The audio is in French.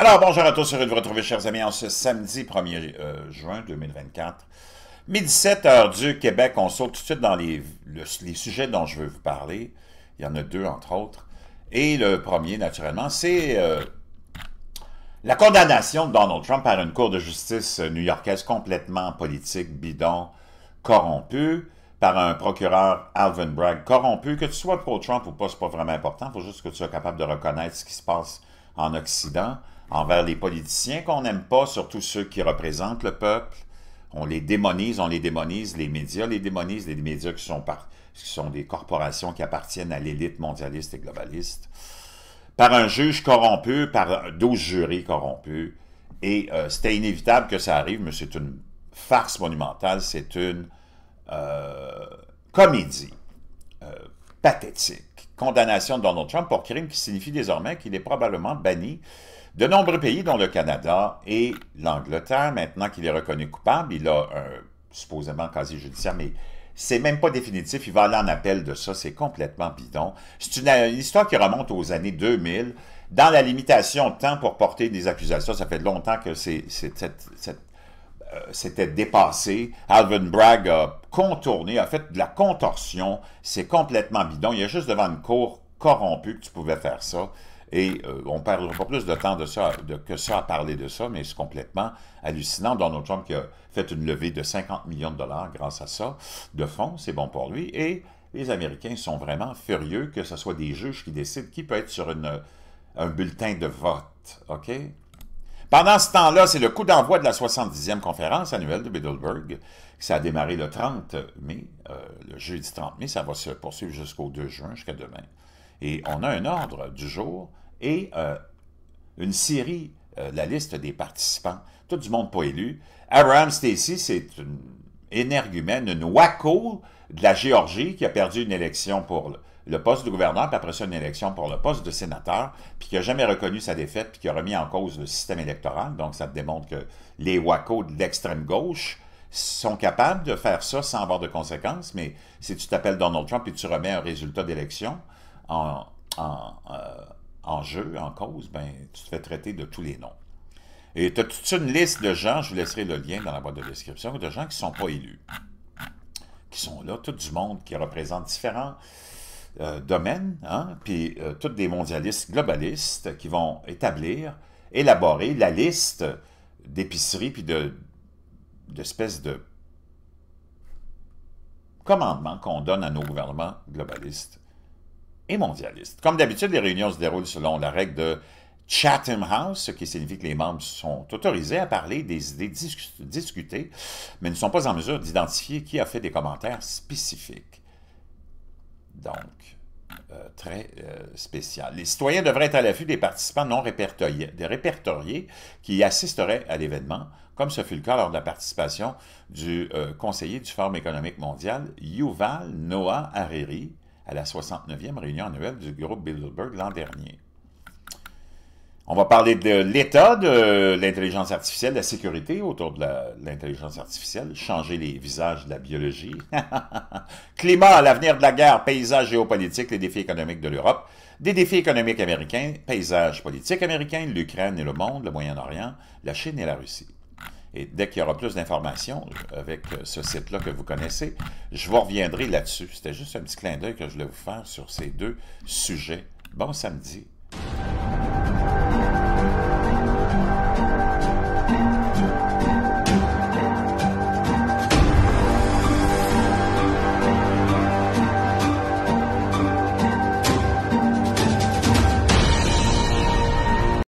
Alors, bonjour à tous, heureux de vous retrouver, chers amis, en ce samedi 1er euh, juin 2024. 17h heures du Québec, on saute tout de suite dans les, sujets dont je veux vous parler. Il y en a deux, entre autres. Et le premier, naturellement, c'est euh, la condamnation de Donald Trump par une cour de justice new-yorkaise complètement politique, bidon, corrompue, par un procureur, Alvin Bragg, corrompu. Que tu sois pour trump ou pas, c'est pas vraiment important. Il faut juste que tu sois capable de reconnaître ce qui se passe en Occident envers les politiciens qu'on n'aime pas, surtout ceux qui représentent le peuple. On les démonise, on les démonise, les médias les démonisent, les médias qui sont, des corporations qui appartiennent à l'élite mondialiste et globaliste, par un juge corrompu, par 12 jurys corrompus. Et euh, c'était inévitable que ça arrive, mais c'est une farce monumentale, c'est une euh, comédie euh, pathétique condamnation de Donald Trump pour crime qui signifie désormais qu'il est probablement banni de nombreux pays, dont le Canada et l'Angleterre. Maintenant qu'il est reconnu coupable, il a un supposément quasi judiciaire, mais c'est même pas définitif. Il va aller en appel de ça. C'est complètement bidon. C'est une, euh, histoire qui remonte aux années 2000. Dans la limitation de temps pour porter des accusations, ça fait longtemps que c'est, cette c'était euh, dépassé. Alvin Bragg a contourné, a fait de la contorsion. C'est complètement bidon. Il y a juste devant une cour corrompue que tu pouvais faire ça. Et euh, on ne perdra pas plus de temps de ça, que ça à parler de ça, mais c'est complètement hallucinant. Donald Trump qui a fait une levée de 50 millions de dollars grâce à ça, de fonds, c'est bon pour lui. Et les Américains sont vraiment furieux que ce soit des juges qui décident qui peut être sur un bulletin de vote. OK? Pendant ce temps-là, c'est le coup d'envoi de la 70e conférence annuelle de Middleburg. Ça a démarré le 30 mai, euh, le jeudi 30 mai. Ça va se poursuivre jusqu'au 2 juin, jusqu'à demain. Et on a un ordre du jour et euh, une série, euh, la liste des participants. Tout du monde pas élu. Abraham Stacy, c'est une énergumène, une waco de la Géorgie qui a perdu une élection pour le poste de gouverneur, puis après ça, une élection pour le poste de sénateur, puis qui n'a jamais reconnu sa défaite, puis qui a remis en cause le système électoral. Donc, ça te démontre que les WACO de l'extrême gauche sont capables de faire ça sans avoir de conséquences, mais si tu t'appelles Donald Trump et tu remets un résultat d'élection en, en, euh, jeu, en cause, ben, tu te fais traiter de tous les noms. Et tu as toute une liste de gens, je vous laisserai le lien dans la boîte de description, de gens qui ne sont pas élus, qui sont là, tout du monde, qui représentent différents euh, hein, puis euh, toutes des mondialistes globalistes qui vont établir, élaborer la liste d'épiceries puis de d'espèces de commandements qu'on donne à nos gouvernements globalistes et mondialistes. Comme d'habitude, les réunions se déroulent selon la règle de Chatham House, ce qui signifie que les membres sont autorisés à parler des idées discutées, mais ne sont pas en mesure d'identifier qui a fait des commentaires spécifiques. Donc, euh, très euh, spécial. Les citoyens devraient être à l'affût des participants non répertoriés, des répertoriés qui assisteraient à l'événement, comme ce fut le cas lors de la participation du euh, conseiller du Forum économique mondial, Yuval Noah Hariri, à la 69e réunion annuelle du groupe Bilderberg l'an dernier. On va parler de l'état de l'intelligence artificielle, de la sécurité autour de l'intelligence artificielle, changer les visages de la biologie. Climat, l'avenir de la guerre, paysage géopolitique, les défis économiques de l'Europe, des défis économiques américains, paysage politique américain, l'Ukraine et le monde, le Moyen-Orient, la Chine et la Russie. Et dès qu'il y aura plus d'informations avec ce site-là que vous connaissez, je vous reviendrai là-dessus. C'était juste un petit clin d'œil que je voulais vous faire sur ces deux sujets. Bon samedi